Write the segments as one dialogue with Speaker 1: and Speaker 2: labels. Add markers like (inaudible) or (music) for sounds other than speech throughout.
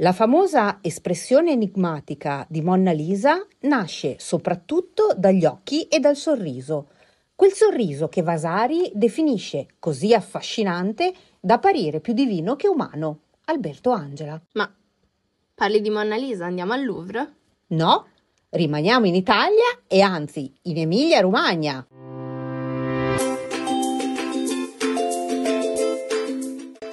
Speaker 1: La famosa espressione enigmatica di Monna Lisa nasce soprattutto dagli occhi e dal sorriso, quel sorriso che Vasari definisce così affascinante da parire più divino che umano, Alberto Angela. Ma parli di
Speaker 2: Monna Lisa, andiamo al Louvre?
Speaker 1: No, rimaniamo in Italia e anzi in Emilia-Romagna.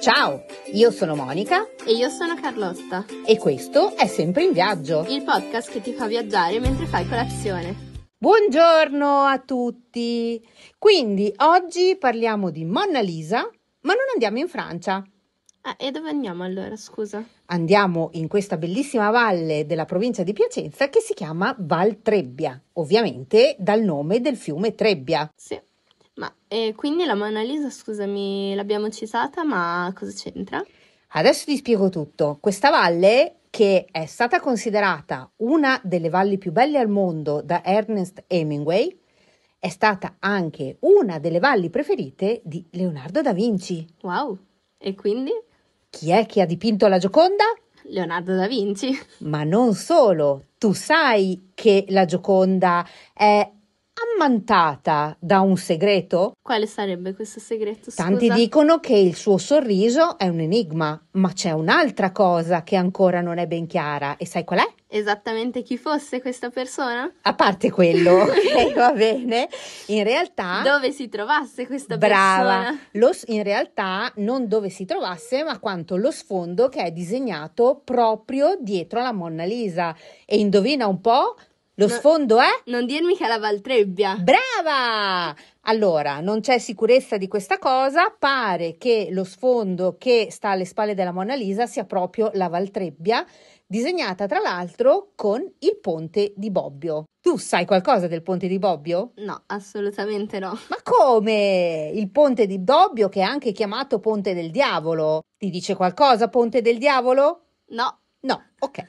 Speaker 1: Ciao, io sono Monica e io sono Carlotta e questo è Sempre in Viaggio,
Speaker 2: il podcast che ti fa viaggiare mentre fai colazione.
Speaker 1: Buongiorno a tutti! Quindi oggi parliamo di Mona Lisa, ma non andiamo in Francia. Ah, e dove andiamo allora, scusa? Andiamo in questa bellissima valle della provincia di Piacenza che si chiama Val Trebbia, ovviamente dal nome del fiume Trebbia. Sì.
Speaker 2: Ma eh, quindi la Mona Lisa, scusami, l'abbiamo citata, ma cosa c'entra?
Speaker 1: Adesso ti spiego tutto. Questa valle, che è stata considerata una delle valli più belle al mondo da Ernest Hemingway, è stata anche una delle valli preferite di Leonardo da Vinci. Wow! E quindi? Chi è che ha dipinto la Gioconda? Leonardo da Vinci. Ma non solo, tu sai che la Gioconda è ammantata da un segreto?
Speaker 2: Quale sarebbe questo segreto? Scusa? Tanti dicono
Speaker 1: che il suo sorriso è un enigma, ma c'è un'altra cosa che ancora non è ben chiara e sai qual è?
Speaker 2: Esattamente chi fosse questa persona?
Speaker 1: A parte quello, (laughs) ok, va
Speaker 2: bene. In realtà dove si trovasse questa brava,
Speaker 1: persona? Brava. In realtà non dove si trovasse, ma quanto lo sfondo che è disegnato proprio dietro alla Mona Lisa e indovina un po' Lo no, sfondo è? Non dirmi che è la Valtrebbia. Brava! Allora, non c'è sicurezza di questa cosa, pare che lo sfondo che sta alle spalle della Mona Lisa sia proprio la Valtrebbia, disegnata tra l'altro con il ponte di Bobbio. Tu sai qualcosa del ponte di Bobbio?
Speaker 2: No, assolutamente no. Ma come? Il ponte di
Speaker 1: Bobbio, che è anche chiamato ponte del diavolo. Ti dice qualcosa ponte del diavolo? No, No, ok. (laughs)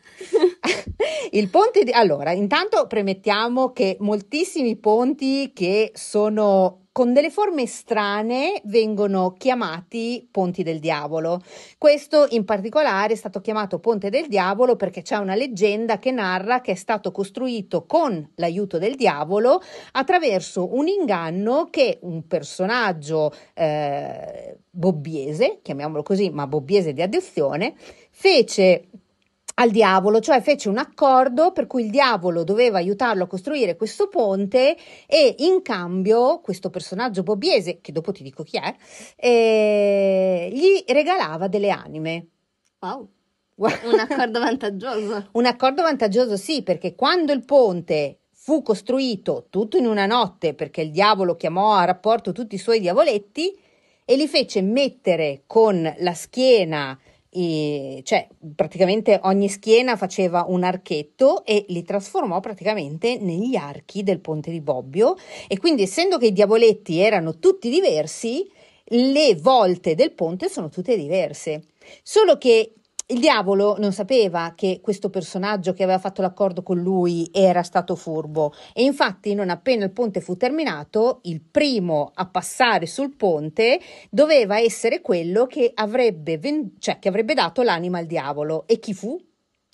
Speaker 1: Il ponte di... Allora, intanto premettiamo che moltissimi ponti che sono con delle forme strane vengono chiamati ponti del diavolo. Questo in particolare è stato chiamato ponte del diavolo perché c'è una leggenda che narra che è stato costruito con l'aiuto del diavolo attraverso un inganno che un personaggio eh, bobbiese, chiamiamolo così, ma bobbiese di addizione, fece al diavolo, cioè fece un accordo per cui il diavolo doveva aiutarlo a costruire questo ponte e in cambio questo personaggio bobbiese, che dopo ti dico chi è, eh, gli regalava delle anime. Wow. wow. Un accordo vantaggioso. (laughs) un accordo vantaggioso sì, perché quando il ponte fu costruito tutto in una notte perché il diavolo chiamò a rapporto tutti i suoi diavoletti e li fece mettere con la schiena e cioè praticamente ogni schiena faceva un archetto e li trasformò praticamente negli archi del ponte di Bobbio e quindi essendo che i diavoletti erano tutti diversi, le volte del ponte sono tutte diverse. Solo che il diavolo non sapeva che questo personaggio che aveva fatto l'accordo con lui era stato furbo e infatti non appena il ponte fu terminato, il primo a passare sul ponte doveva essere quello che avrebbe, ven- cioè, che avrebbe dato l'anima al diavolo. E chi fu?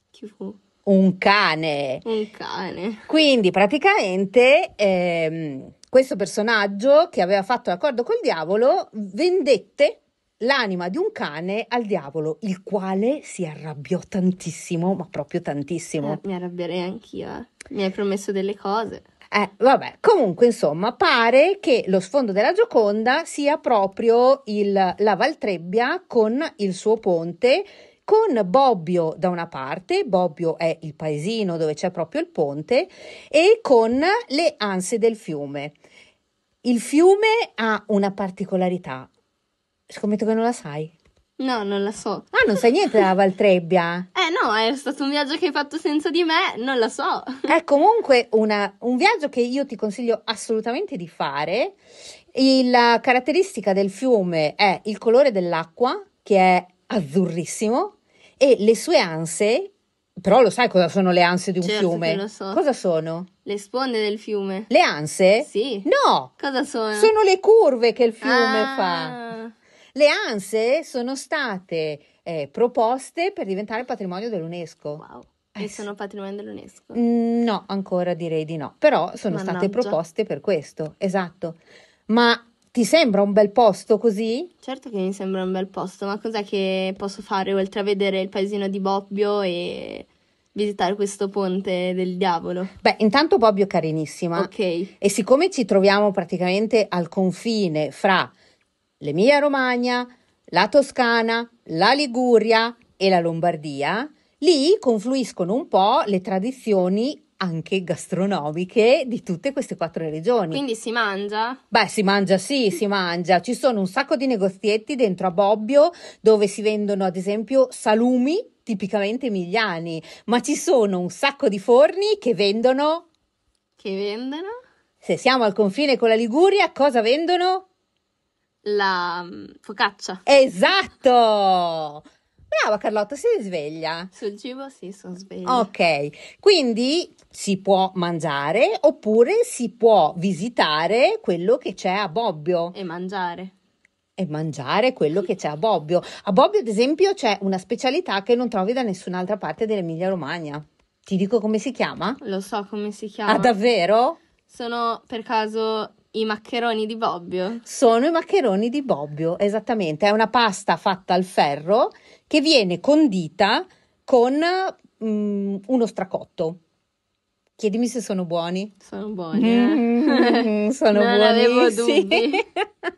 Speaker 1: Chi fu? Un cane. Un cane. Quindi praticamente... Ehm, questo personaggio che aveva fatto l'accordo col diavolo vendette l'anima di un cane al diavolo, il quale si arrabbiò tantissimo, ma proprio tantissimo. Eh, mi arrabbierei anch'io, eh. mi hai promesso delle cose. Eh, vabbè, comunque insomma, pare che lo sfondo della Gioconda sia proprio il, la Valtrebbia con il suo ponte, con Bobbio da una parte, Bobbio è il paesino dove c'è proprio il ponte, e con le anse del fiume. Il fiume ha una particolarità, Scommetto che non la sai.
Speaker 2: No, non la so.
Speaker 1: Ah, non sai niente della Valtrebbia?
Speaker 2: eh no, è stato un viaggio che hai fatto senza di me, non la so. è comunque una, un viaggio che io ti consiglio assolutamente di fare. la eh, caratteristica del
Speaker 1: fiume è il colore dell'acqua, che è azzurrissimo, e le sue anse, però lo sai cosa sono le anse di un certo fiume? Che lo so. Cosa sono?
Speaker 2: Le sponde del fiume.
Speaker 1: Le anse? Sì. No!
Speaker 2: Cosa sono? Sono
Speaker 1: le curve che il fiume ah. fa. Le anse sono state eh, proposte per diventare patrimonio
Speaker 2: dell'UNESCO. Wow. E eh sono patrimonio dell'UNESCO?
Speaker 1: Mm, no, ancora direi di no, però
Speaker 2: sono Mannaggia. state proposte per questo, esatto. Ma ti sembra un bel posto così? Certo che mi sembra un bel posto, ma cos'è che posso fare oltre a vedere il paesino di Bobbio e visitare questo ponte del diavolo?
Speaker 1: Beh, intanto Bobbio è carinissima. Ok. E siccome ci troviamo praticamente al confine fra l'Emilia Romagna, la Toscana, la Liguria e la Lombardia, lì confluiscono un po' le tradizioni anche gastronomiche di tutte queste quattro regioni.
Speaker 2: Quindi si mangia?
Speaker 1: Beh, si mangia, sì, si mangia. Ci sono un sacco di negozietti dentro a Bobbio dove si vendono, ad esempio, salumi tipicamente emiliani, ma ci sono un sacco di forni che vendono. Che vendono? Se siamo al confine con la Liguria, cosa vendono? la mm, focaccia. Esatto! Brava Carlotta, sei sveglia?
Speaker 2: Sul cibo sì, sono sveglia.
Speaker 1: Ok, quindi si può mangiare oppure si può visitare quello che c'è a Bobbio. E mangiare. E mangiare quello che c'è a Bobbio. A Bobbio, ad esempio, c'è una specialità che non trovi da nessun'altra parte dell'Emilia Romagna. Ti dico come si chiama? Lo so come si ah, chiama. Ah, davvero?
Speaker 2: Sono per caso i maccheroni di Bobbio.
Speaker 1: Sono i maccheroni di Bobbio, esattamente. È una pasta fatta al ferro che viene condita con mm, uno stracotto. Chiedimi se sono buoni. Sono buoni. Eh? Mm, (laughs) sono non buonissimi.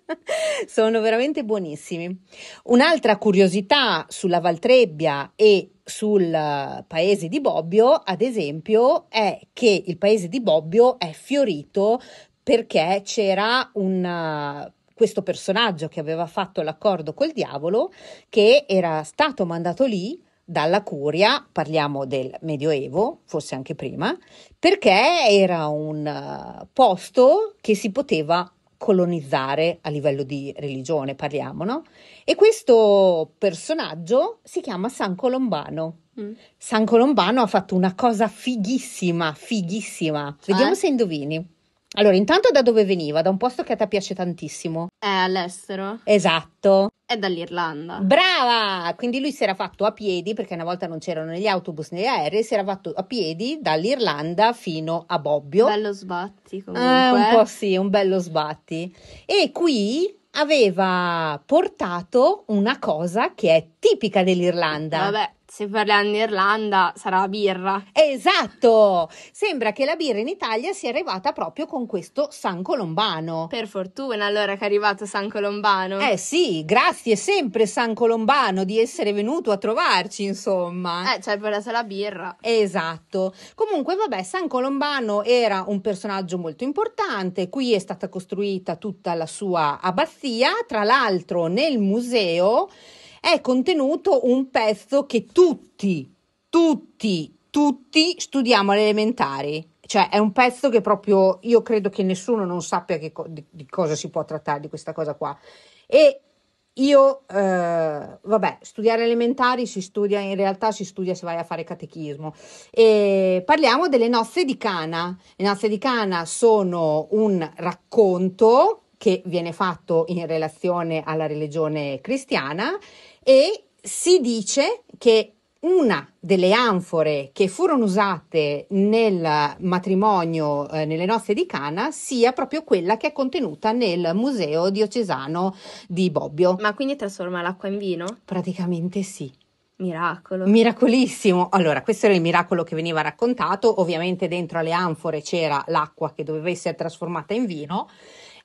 Speaker 1: (laughs) sono veramente buonissimi. Un'altra curiosità sulla Valtrebbia e sul paese di Bobbio, ad esempio, è che il paese di Bobbio è fiorito perché c'era un questo personaggio che aveva fatto l'accordo col diavolo, che era stato mandato lì dalla curia, parliamo del Medioevo, forse anche prima, perché era un eh, posto che si poteva colonizzare a livello di religione, parliamo, no? E questo personaggio si chiama San Colombano. Mm. San Colombano ha fatto una cosa fighissima, fighissima. Cioè? Vediamo eh? se indovini. Allora, intanto da dove veniva? Da un posto che a te piace tantissimo.
Speaker 2: È all'estero. Esatto. È
Speaker 1: dall'Irlanda. Brava! Quindi lui si era fatto a piedi, perché una volta non c'erano negli autobus né gli aerei, si era fatto a piedi dall'Irlanda fino a Bobbio. Bello
Speaker 2: sbatti eh, comunque. Eh, un po'
Speaker 1: sì, un bello sbatti. E qui aveva portato una cosa che è tipica dell'Irlanda. Vabbè, se parliamo in Irlanda sarà la birra. Esatto! Sembra che la birra in Italia sia arrivata proprio con questo San Colombano. Per fortuna allora che è arrivato San Colombano. Eh sì, grazie sempre San Colombano di essere venuto a trovarci, insomma. Eh, ci hai portato la birra. Esatto. Comunque, vabbè, San Colombano era un personaggio molto importante. Qui è stata costruita tutta la sua abbazia. Tra l'altro, nel museo è contenuto un pezzo che tutti, tutti, tutti studiamo alle elementari. Cioè è un pezzo che proprio io credo che nessuno non sappia co- di, di, cosa si può trattare di questa cosa qua. E io, eh, vabbè, studiare elementari si studia, in realtà si studia se vai a fare catechismo. E parliamo delle nozze di Cana. Le nozze di Cana sono un racconto che viene fatto in relazione alla religione cristiana e si dice che una delle anfore che furono usate nel matrimonio eh, nelle nozze di Cana sia proprio quella che è contenuta nel museo diocesano di Bobbio. Ma quindi trasforma l'acqua in vino? Praticamente sì.
Speaker 2: Miracolo. Miracolissimo.
Speaker 1: Allora, questo era il miracolo che veniva raccontato. Ovviamente dentro alle anfore c'era l'acqua che doveva essere trasformata in vino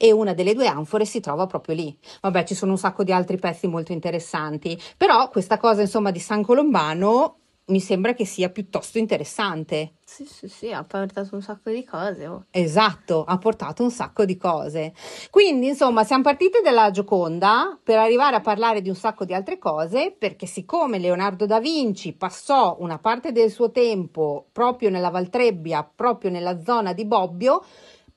Speaker 1: e una delle due anfore si trova proprio lì. Vabbè, ci sono un sacco di altri pezzi molto interessanti, però questa cosa insomma di San Colombano mi sembra che sia piuttosto interessante.
Speaker 2: Sì, sì, sì, ha portato un sacco di cose. Oh.
Speaker 1: Esatto, ha portato un sacco di cose. Quindi, insomma, siamo partiti dalla Gioconda per arrivare a parlare di un sacco di altre cose, perché siccome Leonardo da Vinci passò una parte del suo tempo proprio nella Valtrebbia, proprio nella zona di Bobbio,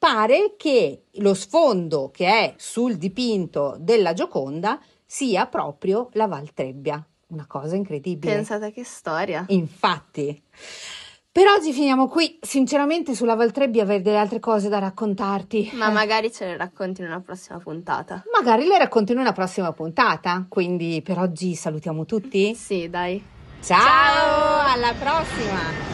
Speaker 1: pare che lo sfondo che è sul dipinto della Gioconda sia proprio la Valtrebbia. Una cosa incredibile. Pensate
Speaker 2: che storia.
Speaker 1: Infatti.
Speaker 2: Per oggi finiamo qui. Sinceramente, sulla Valtrebbia avrei delle altre cose da raccontarti. Ma magari ce le racconti in una prossima puntata.
Speaker 1: Magari le racconti in una prossima puntata. Quindi per oggi salutiamo tutti. Sì, dai. Ciao, Ciao. alla prossima!